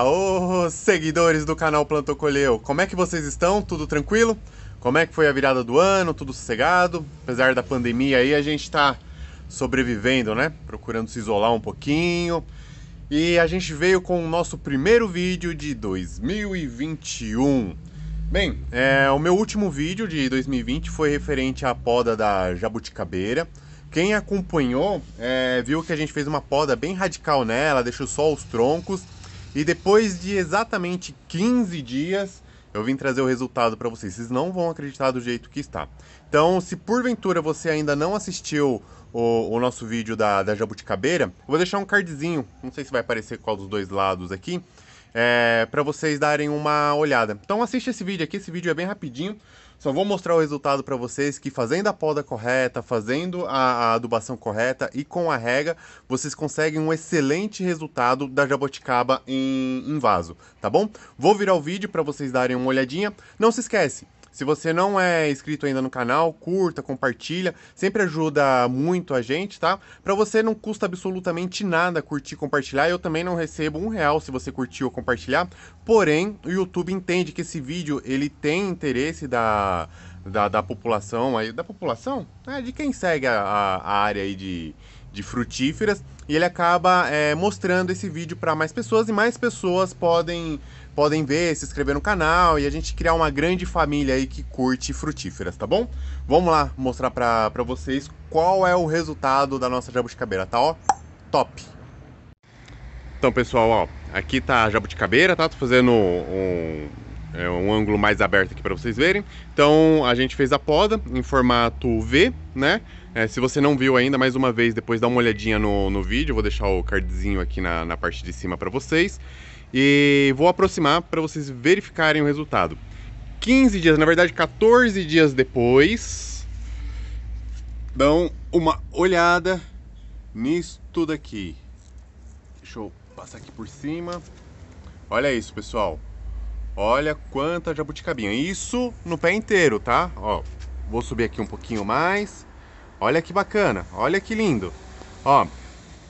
Aô, seguidores do canal Plantou Colheu! Como é que vocês estão? Tudo tranquilo? Como é que foi a virada do ano? Tudo sossegado? Apesar da pandemia aí, a gente está sobrevivendo, né? Procurando se isolar um pouquinho. E a gente veio com o nosso primeiro vídeo de 2021. Bem, é, o meu último vídeo de 2020 foi referente à poda da jabuticabeira. Quem acompanhou é, viu que a gente fez uma poda bem radical nela, deixou só os troncos e depois de exatamente 15 dias, eu vim trazer o resultado para vocês. Vocês não vão acreditar do jeito que está. Então, se porventura você ainda não assistiu o, o nosso vídeo da, da jabuticabeira, eu vou deixar um cardzinho, não sei se vai aparecer qual dos dois lados aqui, é, para vocês darem uma olhada. Então assiste esse vídeo aqui, esse vídeo é bem rapidinho. Só vou mostrar o resultado para vocês que fazendo a poda correta, fazendo a, a, adubação correta e com a rega, vocês conseguem um excelente resultado da jabuticaba em, em vaso, tá bom? Vou virar o vídeo para vocês darem uma olhadinha. Não se esquece, se você não é inscrito ainda no canal, curta, compartilha, sempre ajuda muito a gente, tá? Para você não custa absolutamente nada curtir e compartilhar, eu também não recebo um real se você curtir ou compartilhar, porém o YouTube entende que esse vídeo ele tem interesse da, da, da população, aí, da população? É, de quem segue a, a área aí de, de frutíferas e ele acaba é, mostrando esse vídeo para mais pessoas e mais pessoas podem podem ver, se inscrever no canal e a gente criar uma grande família aí que curte frutíferas, tá bom? Vamos lá mostrar pra, pra vocês qual é o resultado da nossa jabuticabeira, tá? Ó, top! Então, pessoal, ó, aqui tá a jabuticabeira, tá? Tô fazendo um, é um ângulo mais aberto aqui para vocês verem. Então a gente fez a poda em formato V, né? É, se você não viu ainda, mais uma vez, depois dá uma olhadinha no, no vídeo, eu vou deixar o cardzinho aqui na, na parte de cima para vocês e vou aproximar para vocês verificarem o resultado. 15 dias, na verdade 14 dias depois, dão uma olhada nisso tudo aqui. Deixa eu passar aqui por cima. Olha isso, pessoal. Olha quanta jabuticabinha. Isso no pé inteiro, tá? Ó, vou subir aqui um pouquinho mais. Olha que bacana, olha que lindo. Ó,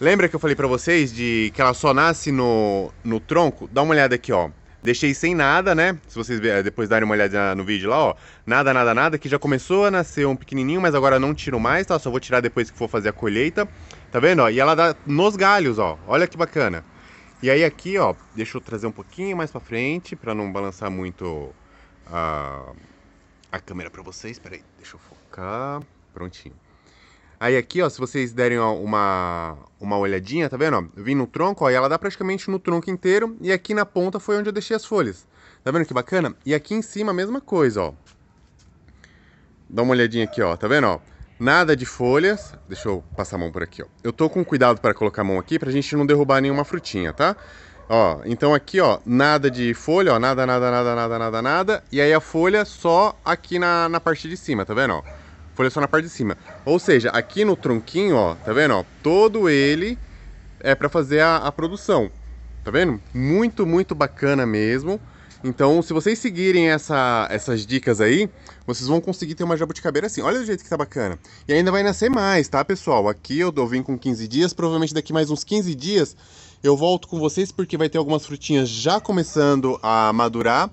Lembra que eu falei para vocês de que ela só nasce no, no tronco? Dá uma olhada aqui, ó. Deixei sem nada, né? Se vocês eh, depois darem uma olhada no vídeo lá, ó. Nada, nada, nada, que já começou a nascer um pequenininho, mas agora não tiro mais, tá? Só vou tirar depois que for fazer a colheita. Tá vendo, ó? E ela dá nos galhos, ó. Olha que bacana. E aí aqui, ó, deixa eu trazer um pouquinho mais pra frente, pra não balançar muito a, a câmera pra vocês. Peraí, deixa eu focar. Prontinho. Aí aqui, ó, se vocês derem ó, uma, uma olhadinha, tá vendo? Ó, eu vim no tronco, ó, e ela dá praticamente no tronco inteiro. E aqui na ponta foi onde eu deixei as folhas. Tá vendo que bacana? E aqui em cima a mesma coisa, ó. Dá uma olhadinha aqui, ó, tá vendo, ó? Nada de folhas. Deixa eu passar a mão por aqui, ó. Eu tô com cuidado para colocar a mão aqui pra gente não derrubar nenhuma frutinha, tá? Ó, então aqui, ó, nada de folha, ó, nada, nada, nada, nada, nada, nada. E aí a folha só aqui na, na parte de cima, tá vendo, ó? folha só na parte de cima. Ou seja, aqui no tronquinho, ó, tá vendo? Ó, todo ele é para fazer a, a produção. Tá vendo? Muito, muito bacana mesmo. Então, se vocês seguirem essa, essas dicas aí, vocês vão conseguir ter uma jabuticabeira assim. Olha o jeito que tá bacana. E ainda vai nascer mais, tá, pessoal? Aqui eu, dou vim com 15 dias, provavelmente daqui mais uns 15 dias eu volto com vocês porque vai ter algumas frutinhas já começando a madurar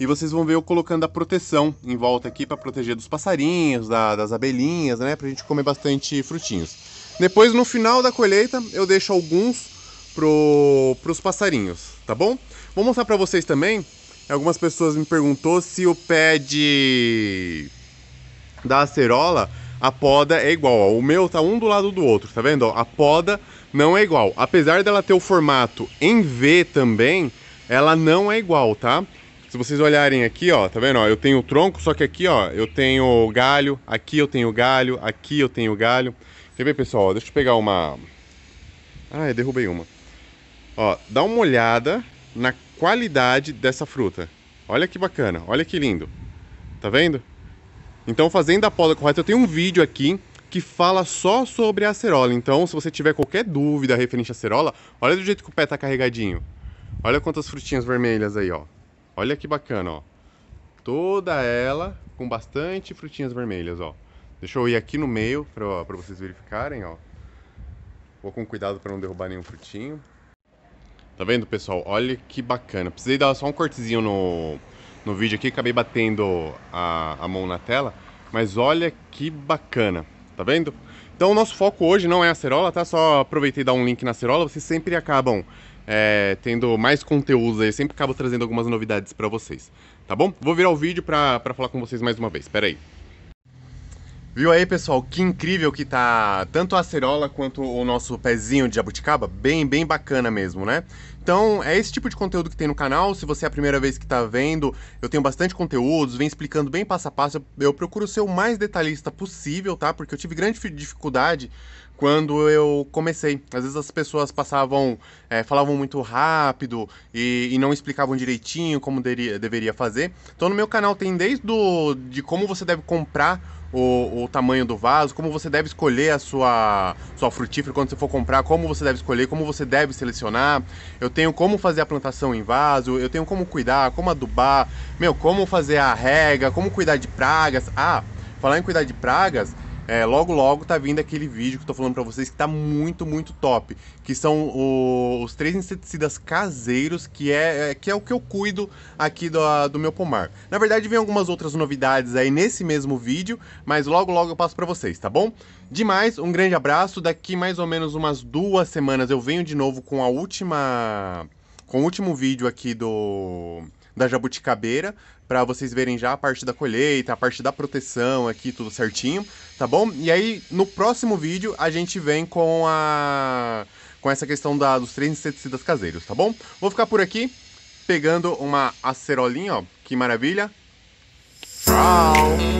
e vocês vão ver eu colocando a proteção em volta aqui para proteger dos passarinhos, da, das abelhinhas, né? Para a gente comer bastante frutinhos. Depois, no final da colheita, eu deixo alguns para os passarinhos, tá bom? Vou mostrar para vocês também. Algumas pessoas me perguntou se o pé de... da acerola a poda é igual. O meu tá um do lado do outro, tá vendo? a poda não é igual. Apesar dela ter o formato em V também, ela não é igual, tá? Se vocês olharem aqui, ó, tá vendo? Ó, eu tenho o tronco, só que aqui, ó, eu tenho galho, aqui eu tenho galho, aqui eu tenho galho. Quer ver, pessoal? Deixa eu pegar uma... Ah, eu derrubei uma. Ó, dá uma olhada na qualidade dessa fruta. Olha que bacana, olha que lindo. Tá vendo? Então, fazendo a poda correta, eu tenho um vídeo aqui que fala só sobre a acerola. Então, se você tiver qualquer dúvida referente à acerola, olha do jeito que o pé tá carregadinho. Olha quantas frutinhas vermelhas aí, ó. Olha que bacana, ó. Toda ela com bastante frutinhas vermelhas, ó. Deixa eu ir aqui no meio para vocês verificarem, ó. Vou com cuidado para não derrubar nenhum frutinho. Tá vendo, pessoal? Olha que bacana. Precisei dar só um cortezinho no, no vídeo aqui, acabei batendo a, a mão na tela. Mas olha que bacana, tá vendo? Então o nosso foco hoje não é a cerola, tá? Só aproveitei dar um link na cerola. vocês sempre acabam é, tendo mais conteúdos aí, sempre acabo trazendo algumas novidades para vocês, tá bom? Vou virar o vídeo para falar com vocês mais uma vez, aí Viu aí, pessoal? Que incrível que tá tanto a acerola quanto o nosso pezinho de jabuticaba. Bem, bem bacana mesmo, né? Então, é esse tipo de conteúdo que tem no canal. Se você é a primeira vez que está vendo, eu tenho bastante conteúdos, vem explicando bem passo a passo. Eu procuro ser o mais detalhista possível, tá? Porque eu tive grande dificuldade quando eu comecei. Às vezes as pessoas passavam, é, falavam muito rápido e, e, não explicavam direitinho como deria, deveria fazer. Então no meu canal tem desde do, de como você deve comprar o, o, tamanho do vaso, como você deve escolher a sua, sua frutífera quando você for comprar, como você deve escolher, como você deve selecionar. Eu tenho como fazer a plantação em vaso, eu tenho como cuidar, como adubar, meu, como fazer a rega, como cuidar de pragas. Ah, falar em cuidar de pragas, é, logo, logo tá vindo aquele vídeo que eu tô falando pra vocês que tá muito, muito top. Que são o, os três inseticidas caseiros, que é, é, que é o que eu cuido aqui do, do meu pomar. Na verdade, vem algumas outras novidades aí nesse mesmo vídeo, mas logo, logo eu passo pra vocês, tá bom? Demais, um grande abraço. Daqui mais ou menos umas duas semanas eu venho de novo com a última... Com o último vídeo aqui do da jabuticabeira para vocês verem já a parte da colheita, a parte da proteção aqui, tudo certinho, tá bom? E aí, no próximo vídeo, a gente vem com a com essa questão da, dos três inseticidas caseiros, tá bom? Vou ficar por aqui, pegando uma acerolinha, ó, que maravilha. Tchau!